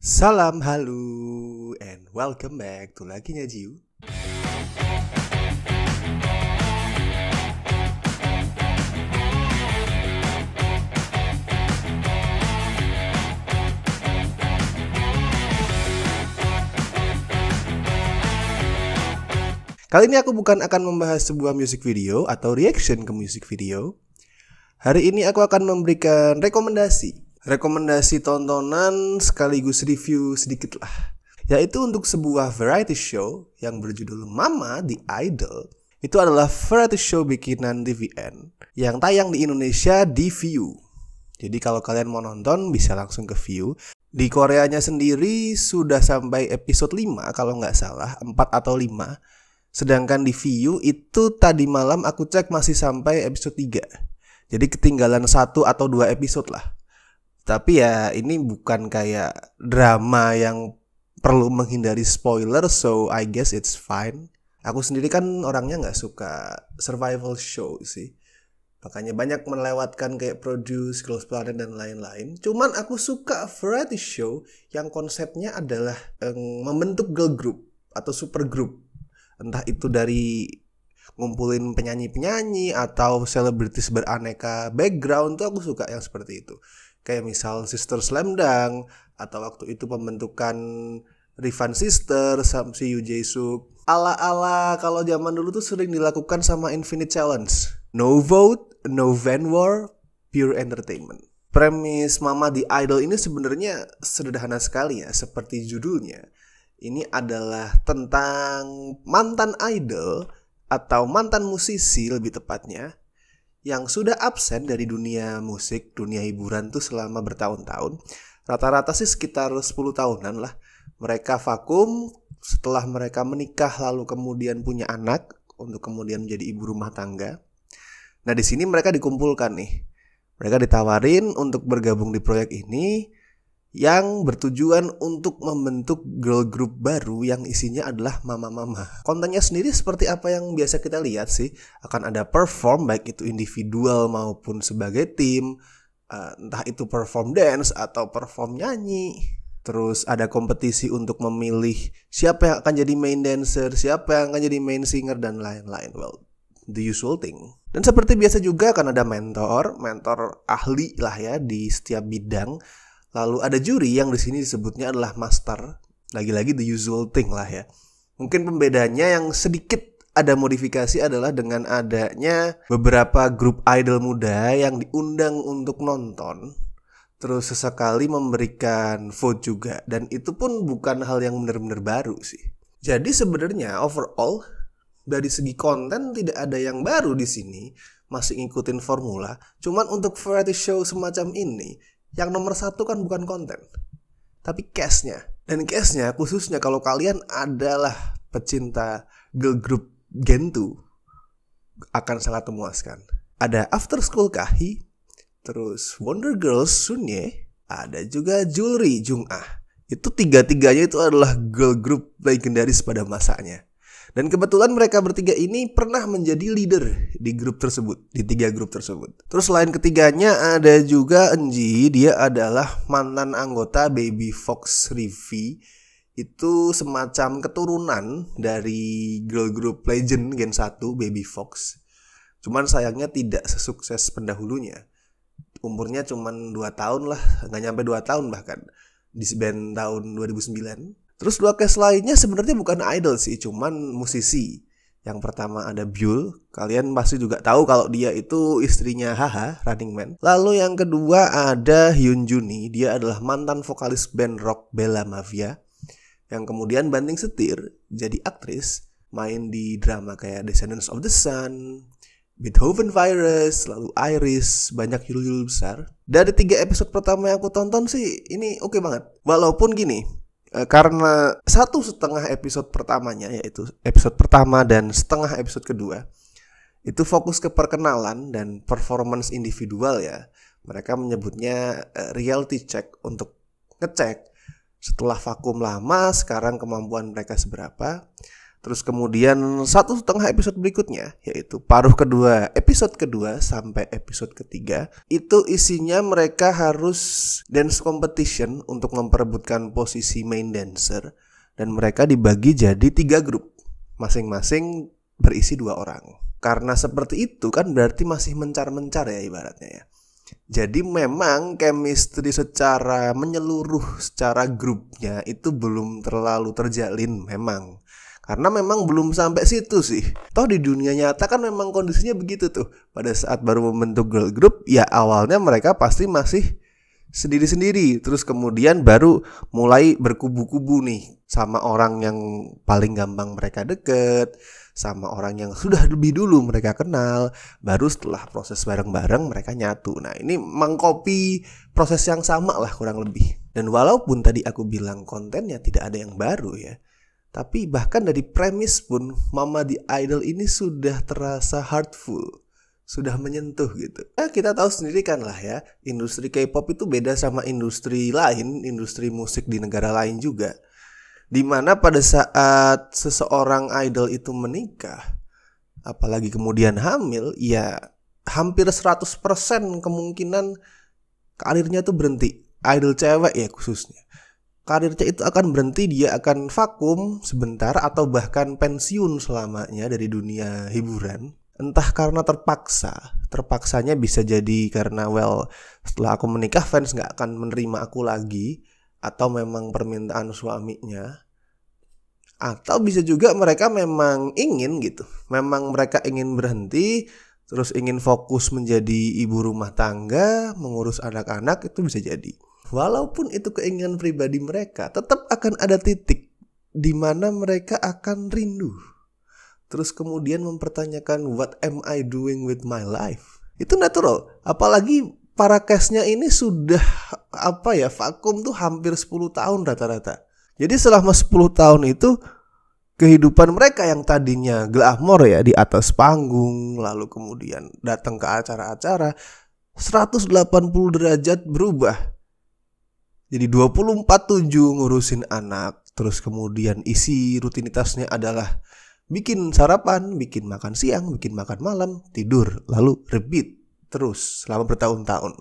Salam halo, and welcome back to Lagi Nyajiu. Kali ini aku bukan akan membahas sebuah music video atau reaction ke music video. Hari ini aku akan memberikan rekomendasi rekomendasi tontonan sekaligus review sedikit lah. Yaitu untuk sebuah variety show yang berjudul Mama the Idol. Itu adalah variety show bikinan TVN yang tayang di Indonesia di View. Jadi kalau kalian mau nonton bisa langsung ke View. Di Koreanya sendiri sudah sampai episode 5 kalau nggak salah, 4 atau 5. Sedangkan di View itu tadi malam aku cek masih sampai episode 3. Jadi ketinggalan satu atau dua episode lah. Tapi ya ini bukan kayak drama yang perlu menghindari spoiler, so I guess it's fine. Aku sendiri kan orangnya nggak suka survival show sih. Makanya banyak melewatkan kayak Produce, Close Planet, dan lain-lain. Cuman aku suka variety show yang konsepnya adalah um, membentuk girl group atau super group. Entah itu dari ngumpulin penyanyi-penyanyi atau selebritis beraneka background tuh aku suka yang seperti itu kayak misal Sister Slam Dunk atau waktu itu pembentukan Rifan Sister, Samsi Yu Jisuk Ala-ala kalau zaman dulu tuh sering dilakukan sama Infinite Challenge. No vote, no van war, pure entertainment. Premis Mama di Idol ini sebenarnya sederhana sekali ya, seperti judulnya. Ini adalah tentang mantan idol atau mantan musisi lebih tepatnya yang sudah absen dari dunia musik, dunia hiburan tuh selama bertahun-tahun. Rata-rata sih sekitar 10 tahunan lah. Mereka vakum setelah mereka menikah lalu kemudian punya anak untuk kemudian menjadi ibu rumah tangga. Nah, di sini mereka dikumpulkan nih. Mereka ditawarin untuk bergabung di proyek ini yang bertujuan untuk membentuk girl group baru yang isinya adalah mama-mama. Kontennya sendiri seperti apa yang biasa kita lihat sih, akan ada perform baik itu individual maupun sebagai tim, eh, entah itu perform dance atau perform nyanyi. Terus ada kompetisi untuk memilih siapa yang akan jadi main dancer, siapa yang akan jadi main singer dan lain-lain. Well, the usual thing. Dan seperti biasa juga akan ada mentor, mentor ahli lah ya di setiap bidang Lalu ada juri yang di sini disebutnya adalah master. Lagi-lagi the usual thing lah ya. Mungkin pembedanya yang sedikit ada modifikasi adalah dengan adanya beberapa grup idol muda yang diundang untuk nonton terus sesekali memberikan vote juga dan itu pun bukan hal yang benar-benar baru sih. Jadi sebenarnya overall dari segi konten tidak ada yang baru di sini, masih ngikutin formula. Cuman untuk variety show semacam ini yang nomor satu kan bukan konten, tapi cashnya. Dan cashnya khususnya kalau kalian adalah pecinta girl group Gentu akan sangat memuaskan. Ada After School Kahi, terus Wonder Girls Sunye, ada juga Jewelry Jungah. Itu tiga-tiganya itu adalah girl group legendaris pada masanya. Dan kebetulan mereka bertiga ini pernah menjadi leader di grup tersebut, di tiga grup tersebut. Terus selain ketiganya ada juga Enji, dia adalah mantan anggota Baby Fox Rivi itu semacam keturunan dari girl group legend Gen 1 Baby Fox. Cuman sayangnya tidak sesukses pendahulunya. Umurnya cuman 2 tahun lah, nggak nyampe 2 tahun bahkan. Disband tahun 2009 Terus dua case lainnya sebenarnya bukan idol sih, cuman musisi. Yang pertama ada Buell, kalian pasti juga tahu kalau dia itu istrinya Haha, Running Man. Lalu yang kedua ada Hyun Juni, dia adalah mantan vokalis band rock Bella Mafia yang kemudian banting setir jadi aktris main di drama kayak Descendants of the Sun, Beethoven Virus, lalu Iris, banyak judul-judul besar. Dari tiga episode pertama yang aku tonton sih, ini oke okay banget. Walaupun gini, Eh, karena satu setengah episode pertamanya yaitu episode pertama dan setengah episode kedua itu fokus ke perkenalan dan performance individual ya mereka menyebutnya eh, reality check untuk ngecek setelah vakum lama sekarang kemampuan mereka seberapa Terus kemudian satu setengah episode berikutnya, yaitu paruh kedua, episode kedua sampai episode ketiga, itu isinya mereka harus dance competition untuk memperebutkan posisi main dancer. Dan mereka dibagi jadi tiga grup, masing-masing berisi dua orang. Karena seperti itu kan berarti masih mencar-mencar ya ibaratnya ya. Jadi memang chemistry secara menyeluruh, secara grupnya itu belum terlalu terjalin memang karena memang belum sampai situ sih. Toh di dunia nyata kan memang kondisinya begitu tuh. Pada saat baru membentuk girl group, ya awalnya mereka pasti masih sendiri-sendiri terus kemudian baru mulai berkubu-kubu nih sama orang yang paling gampang mereka deket sama orang yang sudah lebih dulu mereka kenal baru setelah proses bareng-bareng mereka nyatu nah ini mengkopi proses yang sama lah kurang lebih dan walaupun tadi aku bilang kontennya tidak ada yang baru ya tapi bahkan dari premis pun Mama di Idol ini sudah terasa heartful sudah menyentuh gitu. Eh, kita tahu sendiri kan lah ya, industri K-pop itu beda sama industri lain, industri musik di negara lain juga. Dimana pada saat seseorang idol itu menikah, apalagi kemudian hamil, ya hampir 100% kemungkinan karirnya tuh berhenti. Idol cewek ya khususnya karirnya itu akan berhenti, dia akan vakum sebentar atau bahkan pensiun selamanya dari dunia hiburan. Entah karena terpaksa, terpaksanya bisa jadi karena well setelah aku menikah fans nggak akan menerima aku lagi atau memang permintaan suaminya atau bisa juga mereka memang ingin gitu, memang mereka ingin berhenti terus ingin fokus menjadi ibu rumah tangga, mengurus anak-anak itu bisa jadi walaupun itu keinginan pribadi mereka, tetap akan ada titik di mana mereka akan rindu. Terus kemudian mempertanyakan what am I doing with my life? Itu natural, apalagi para case-nya ini sudah apa ya, vakum tuh hampir 10 tahun rata-rata. Jadi selama 10 tahun itu kehidupan mereka yang tadinya glamor ya di atas panggung lalu kemudian datang ke acara-acara 180 derajat berubah jadi 24/7 ngurusin anak, terus kemudian isi rutinitasnya adalah bikin sarapan, bikin makan siang, bikin makan malam, tidur, lalu repeat terus selama bertahun-tahun.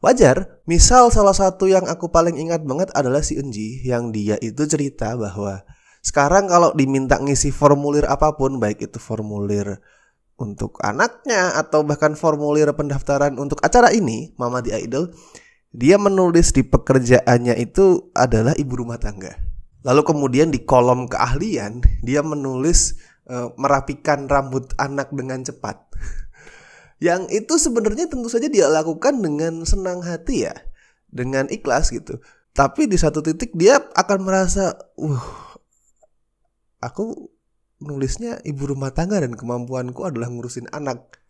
Wajar, misal salah satu yang aku paling ingat banget adalah si Enji yang dia itu cerita bahwa sekarang kalau diminta ngisi formulir apapun, baik itu formulir untuk anaknya atau bahkan formulir pendaftaran untuk acara ini, Mama di Idol, dia menulis di pekerjaannya itu adalah ibu rumah tangga. Lalu kemudian di kolom keahlian dia menulis e, merapikan rambut anak dengan cepat. Yang itu sebenarnya tentu saja dia lakukan dengan senang hati ya, dengan ikhlas gitu. Tapi di satu titik dia akan merasa, uh, aku nulisnya ibu rumah tangga dan kemampuanku adalah ngurusin anak."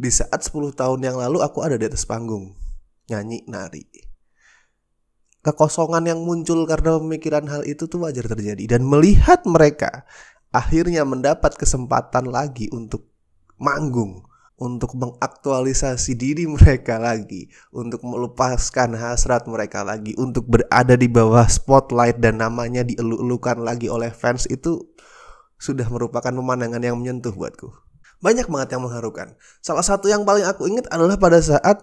Di saat 10 tahun yang lalu aku ada di atas panggung nyanyi nari kekosongan yang muncul karena pemikiran hal itu tuh wajar terjadi dan melihat mereka akhirnya mendapat kesempatan lagi untuk manggung untuk mengaktualisasi diri mereka lagi, untuk melepaskan hasrat mereka lagi, untuk berada di bawah spotlight dan namanya dieluk lagi oleh fans itu sudah merupakan pemandangan yang menyentuh buatku. Banyak banget yang mengharukan. Salah satu yang paling aku ingat adalah pada saat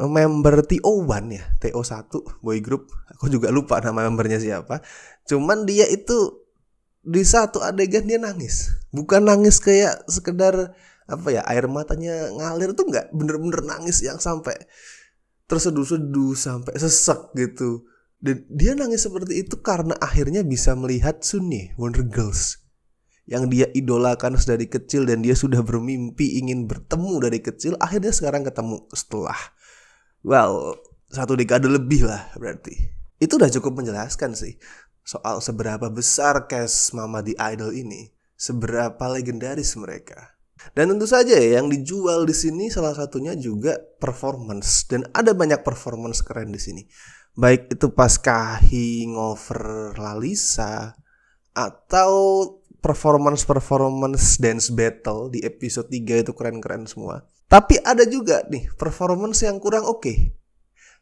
member TO1 ya, TO1 boy group. Aku juga lupa nama membernya siapa. Cuman dia itu di satu adegan dia nangis. Bukan nangis kayak sekedar apa ya, air matanya ngalir tuh nggak bener-bener nangis yang sampai terseduh-seduh sampai sesek gitu. Dan dia nangis seperti itu karena akhirnya bisa melihat Sunyi Wonder Girls yang dia idolakan dari kecil dan dia sudah bermimpi ingin bertemu dari kecil akhirnya sekarang ketemu setelah well satu dekade lebih lah berarti. Itu udah cukup menjelaskan sih soal seberapa besar cash mama di Idol ini, seberapa legendaris mereka. Dan tentu saja ya, yang dijual di sini salah satunya juga performance dan ada banyak performance keren di sini. Baik itu pas Kahi ngover Lalisa atau performance performance dance battle di episode 3 itu keren-keren semua. Tapi ada juga nih performance yang kurang oke.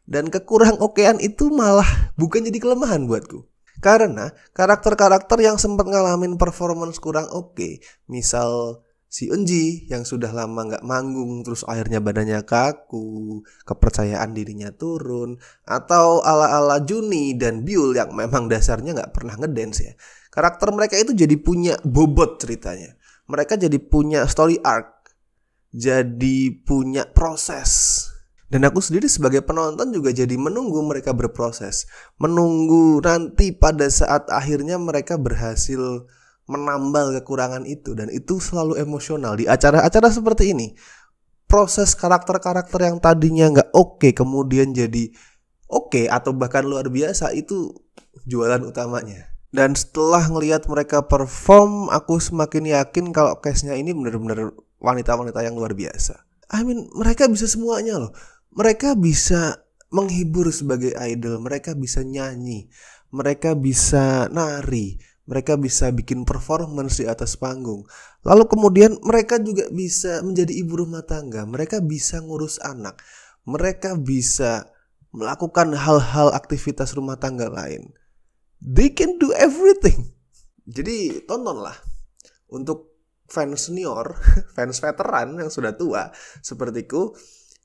Dan kekurang okean itu malah bukan jadi kelemahan buatku. Karena karakter-karakter yang sempat ngalamin performance kurang oke, misal si Enji yang sudah lama nggak manggung terus akhirnya badannya kaku, kepercayaan dirinya turun, atau ala-ala Juni dan Biul yang memang dasarnya nggak pernah ngedance ya. Karakter mereka itu jadi punya bobot ceritanya. Mereka jadi punya story arc, jadi punya proses. Dan aku sendiri sebagai penonton juga jadi menunggu mereka berproses. Menunggu nanti pada saat akhirnya mereka berhasil menambal kekurangan itu dan itu selalu emosional di acara-acara seperti ini proses karakter-karakter yang tadinya nggak oke okay, kemudian jadi oke okay, atau bahkan luar biasa itu jualan utamanya dan setelah ngelihat mereka perform aku semakin yakin kalau case-nya ini benar-benar wanita-wanita yang luar biasa I mean mereka bisa semuanya loh mereka bisa menghibur sebagai idol mereka bisa nyanyi mereka bisa nari mereka bisa bikin performance di atas panggung. Lalu kemudian mereka juga bisa menjadi ibu rumah tangga, mereka bisa ngurus anak, mereka bisa melakukan hal-hal aktivitas rumah tangga lain. They can do everything. Jadi tontonlah untuk fans senior, fans veteran yang sudah tua sepertiku,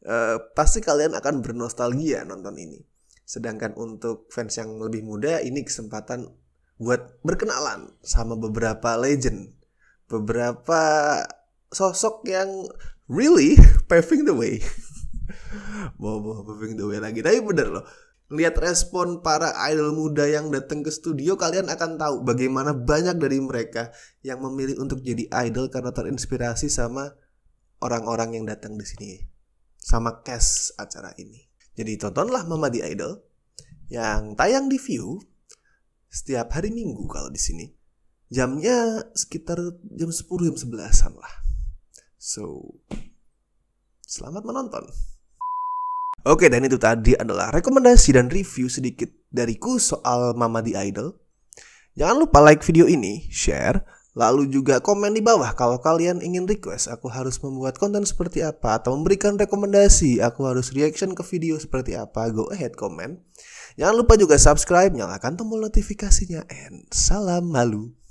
eh, pasti kalian akan bernostalgia nonton ini. Sedangkan untuk fans yang lebih muda, ini kesempatan buat berkenalan sama beberapa legend, beberapa sosok yang really paving the way. Bawa-bawa paving the way lagi. Tapi bener loh, lihat respon para idol muda yang datang ke studio kalian akan tahu bagaimana banyak dari mereka yang memilih untuk jadi idol karena terinspirasi sama orang-orang yang datang di sini sama cast acara ini. Jadi tontonlah Mama di Idol yang tayang di View setiap hari Minggu kalau di sini. Jamnya sekitar jam 10 jam 11-an lah. So, selamat menonton. Oke, dan itu tadi adalah rekomendasi dan review sedikit dariku soal Mama di Idol. Jangan lupa like video ini, share, Lalu juga komen di bawah kalau kalian ingin request aku harus membuat konten seperti apa atau memberikan rekomendasi aku harus reaction ke video seperti apa. Go ahead komen. Jangan lupa juga subscribe, nyalakan tombol notifikasinya and salam malu.